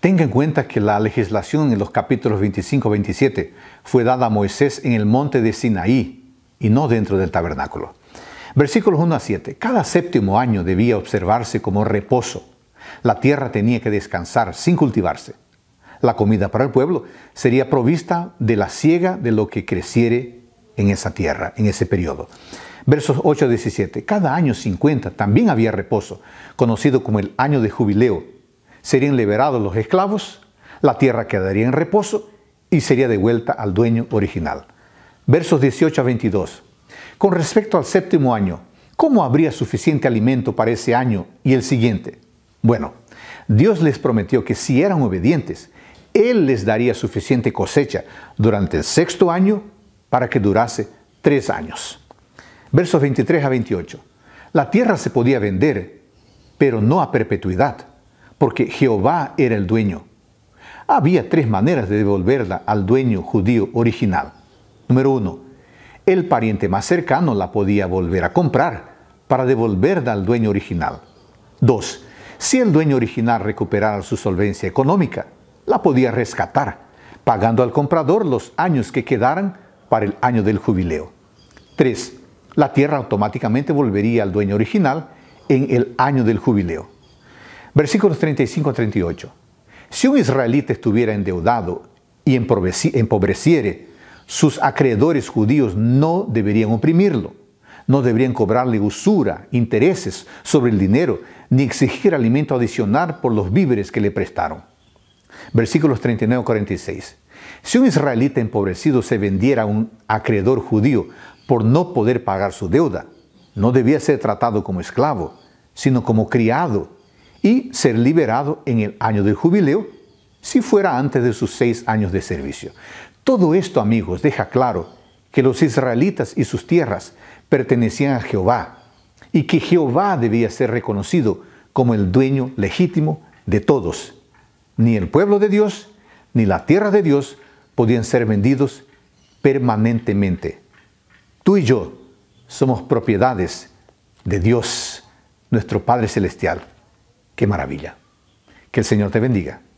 Tenga en cuenta que la legislación en los capítulos 25-27 fue dada a Moisés en el monte de Sinaí y no dentro del tabernáculo. Versículos 1 a 7. Cada séptimo año debía observarse como reposo. La tierra tenía que descansar sin cultivarse. La comida para el pueblo sería provista de la siega de lo que creciere en esa tierra, en ese periodo. Versos 8 a 17. Cada año 50 también había reposo, conocido como el año de jubileo serían liberados los esclavos, la tierra quedaría en reposo y sería devuelta al dueño original. Versos 18 a 22. Con respecto al séptimo año, ¿cómo habría suficiente alimento para ese año y el siguiente? Bueno, Dios les prometió que si eran obedientes, Él les daría suficiente cosecha durante el sexto año para que durase tres años. Versos 23 a 28. La tierra se podía vender, pero no a perpetuidad porque Jehová era el dueño. Había tres maneras de devolverla al dueño judío original. Número uno, el pariente más cercano la podía volver a comprar para devolverla al dueño original. Dos, si el dueño original recuperara su solvencia económica, la podía rescatar, pagando al comprador los años que quedaran para el año del jubileo. Tres, La tierra automáticamente volvería al dueño original en el año del jubileo. Versículos 35 a 38. Si un israelita estuviera endeudado y empobreciere, sus acreedores judíos no deberían oprimirlo, no deberían cobrarle usura, intereses sobre el dinero, ni exigir alimento adicional por los víveres que le prestaron. Versículos 39 a 46. Si un israelita empobrecido se vendiera a un acreedor judío por no poder pagar su deuda, no debía ser tratado como esclavo, sino como criado y ser liberado en el año del jubileo si fuera antes de sus seis años de servicio. Todo esto, amigos, deja claro que los israelitas y sus tierras pertenecían a Jehová y que Jehová debía ser reconocido como el dueño legítimo de todos. Ni el pueblo de Dios ni la tierra de Dios podían ser vendidos permanentemente. Tú y yo somos propiedades de Dios, nuestro Padre Celestial. Qué maravilla. Que el Señor te bendiga.